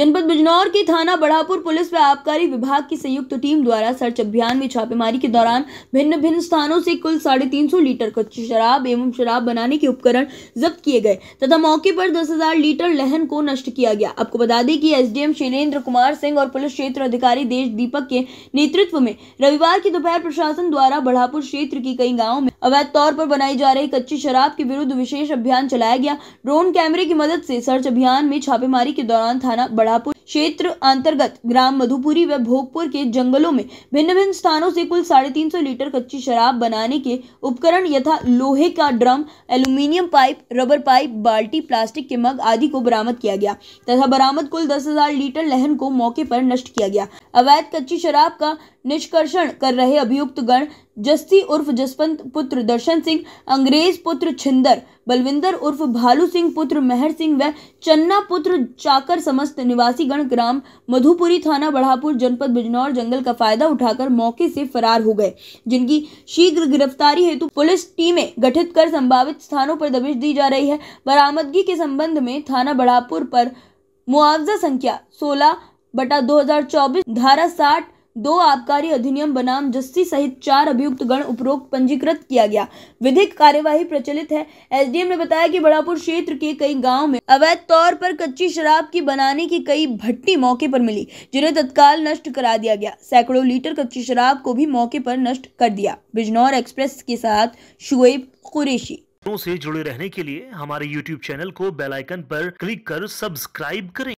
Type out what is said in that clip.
जनपद बिजनौर की थाना बढ़ापुर पुलिस व आबकारी विभाग की संयुक्त टीम द्वारा सर्च अभियान में छापेमारी के दौरान भिन्न भिन्न स्थानों से कुल साढ़े तीन सौ लीटर कच्ची शराब एवं शराब बनाने के उपकरण जब्त किए गए तथा मौके पर दस हजार लीटर लहन को नष्ट किया गया आपको बता दें कि एसडीएम शैलेंद्र कुमार सिंह और पुलिस क्षेत्र अधिकारी देश दीपक के नेतृत्व में रविवार की दोपहर प्रशासन द्वारा बढ़ापुर क्षेत्र की कई गाँव में अवैध तौर पर बनाई जा रही कच्ची शराब के विरुद्ध विशेष अभियान चलाया गया ड्रोन कैमरे की मदद से सर्च अभियान में छापेमारी के दौरान थाना बढ़ापुर क्षेत्र अंतर्गत ग्राम मधुपुरी व भोगपुर के जंगलों में भिन्न भिन्न स्थानों से कुल साढ़े तीन सौ लीटर कच्ची शराब बनाने के उपकरण यथा लोहे का drum aluminium pipe rubber pipe बाल्टी प्लास्टिक के मग आदि को बरामद किया गया तथा बरामद कुल दस हजार लीटर लहन को मौके पर नष्ट किया गया अवैध कच्ची शराब का निष्कर्षण कर रहे अभियुक्त गण जस्ती उर्फ जसवंत पुत्र दर्शन सिंह अंग्रेज पुत्र छिंदर बलविंदर उर्फ भालू सिंह पुत्र मेहर सिंह व चन्ना पुत्र चाकर समस्त निवासी गण ग्राम मधुपुरी थाना बढ़ापुर जनपद बिजनौर जंगल का फायदा उठाकर मौके से फरार हो गए जिनकी शीघ्र गिरफ्तारी हेतु पुलिस टीमें गठित कर संभावित स्थानों पर दबिश दी जा रही है बरामदगी के संबंध में थाना बढ़ापुर पर मुआवजा संख्या सोलह बटा दो धारा साठ दो आबकारी अधिनियम बनाम जस्सी सहित चार अभियुक्त गण उपरोक्त पंजीकृत किया गया विधिक कार्यवाही प्रचलित है एसडीएम ने बताया कि बड़ापुर क्षेत्र के कई गांव में अवैध तौर पर कच्ची शराब की बनाने की कई भट्टी मौके पर मिली जिन्हें तत्काल नष्ट करा दिया गया सैकड़ों लीटर कच्ची शराब को भी मौके पर नष्ट कर दिया बिजनौर एक्सप्रेस के साथ शुएब कुरेशी से जुड़े रहने के लिए हमारे YouTube चैनल को बेल आइकन पर क्लिक कर सब्सक्राइब करें